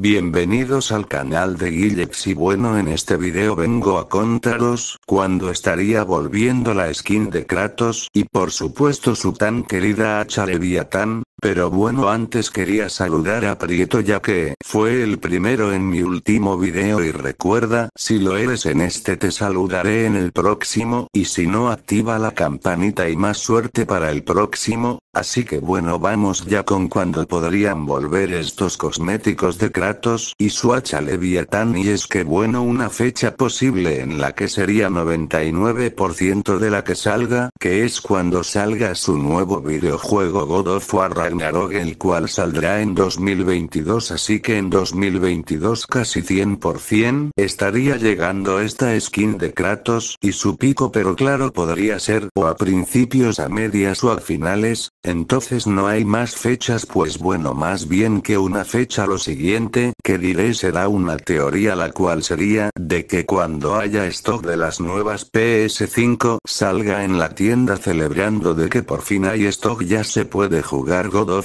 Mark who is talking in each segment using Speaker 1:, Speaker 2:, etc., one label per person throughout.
Speaker 1: Bienvenidos al canal de Guillex y bueno en este video vengo a contaros cuando estaría volviendo la skin de Kratos y por supuesto su tan querida hacha Leviatán pero bueno antes quería saludar a Prieto ya que fue el primero en mi último video y recuerda si lo eres en este te saludaré en el próximo y si no activa la campanita y más suerte para el próximo, así que bueno vamos ya con cuando podrían volver estos cosméticos de Kratos y su hacha Leviatán y es que bueno una fecha posible en la que sería 99% de la que salga que es cuando salga su nuevo videojuego God of War el cual saldrá en 2022 así que en 2022 casi 100% estaría llegando esta skin de Kratos y su pico pero claro podría ser o a principios a medias o a finales, entonces no hay más fechas pues bueno más bien que una fecha lo siguiente que diré será una teoría la cual sería de que cuando haya stock de las nuevas PS5 salga en la tienda celebrando de que por fin hay stock ya se puede jugar todo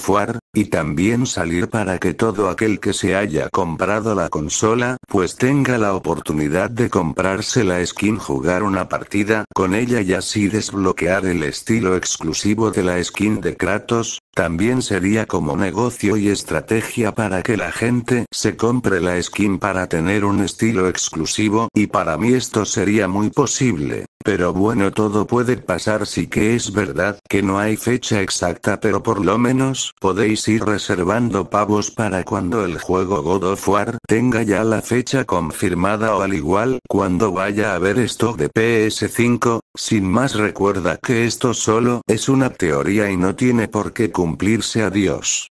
Speaker 1: y también salir para que todo aquel que se haya comprado la consola, pues tenga la oportunidad de comprarse la skin, jugar una partida con ella y así desbloquear el estilo exclusivo de la skin de Kratos, también sería como negocio y estrategia para que la gente se compre la skin para tener un estilo exclusivo y para mí esto sería muy posible. Pero bueno todo puede pasar sí que es verdad que no hay fecha exacta pero por lo menos podéis ir reservando pavos para cuando el juego God of War tenga ya la fecha fecha confirmada o al igual cuando vaya a ver esto de PS5, sin más recuerda que esto solo es una teoría y no tiene por qué cumplirse a Dios.